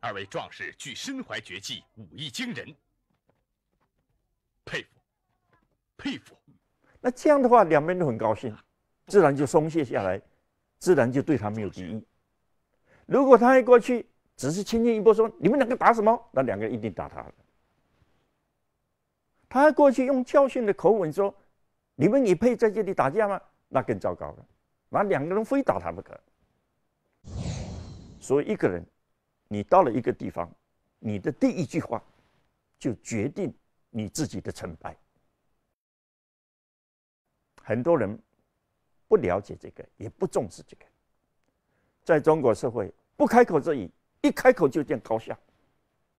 二位壮士俱身怀绝技，武艺惊人，佩服，佩服。那这样的话，两边都很高兴，自然就松懈下来，自然就对他没有敌意。如果他一过去，只是轻轻一拨，说：“你们两个打什么？”那两个人一定打他了。他过去用教训的口吻说：“你们也配在这里打架吗？”那更糟糕了，那两个人非打他不可。所以一个人。你到了一个地方，你的第一句话，就决定你自己的成败。很多人不了解这个，也不重视这个。在中国社会，不开口而已，一开口就见高下。